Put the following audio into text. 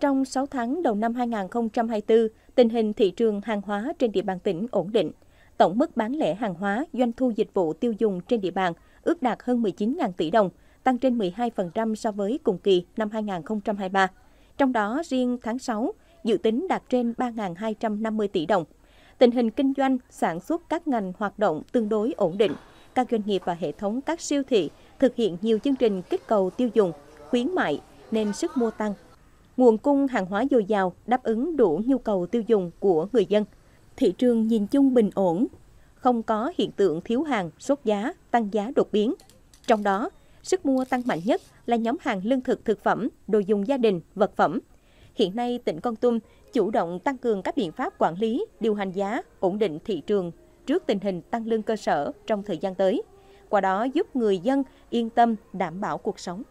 Trong 6 tháng đầu năm 2024, tình hình thị trường hàng hóa trên địa bàn tỉnh ổn định. Tổng mức bán lẻ hàng hóa, doanh thu dịch vụ tiêu dùng trên địa bàn ước đạt hơn 19.000 tỷ đồng, tăng trên 12% so với cùng kỳ năm 2023. Trong đó, riêng tháng 6, dự tính đạt trên 3.250 tỷ đồng. Tình hình kinh doanh, sản xuất các ngành hoạt động tương đối ổn định. Các doanh nghiệp và hệ thống các siêu thị thực hiện nhiều chương trình kích cầu tiêu dùng, khuyến mại nên sức mua tăng nguồn cung hàng hóa dồi dào đáp ứng đủ nhu cầu tiêu dùng của người dân. Thị trường nhìn chung bình ổn, không có hiện tượng thiếu hàng, sốt giá, tăng giá đột biến. Trong đó, sức mua tăng mạnh nhất là nhóm hàng lương thực thực phẩm, đồ dùng gia đình, vật phẩm. Hiện nay, tỉnh Con Tum chủ động tăng cường các biện pháp quản lý, điều hành giá, ổn định thị trường trước tình hình tăng lương cơ sở trong thời gian tới. Qua đó giúp người dân yên tâm đảm bảo cuộc sống.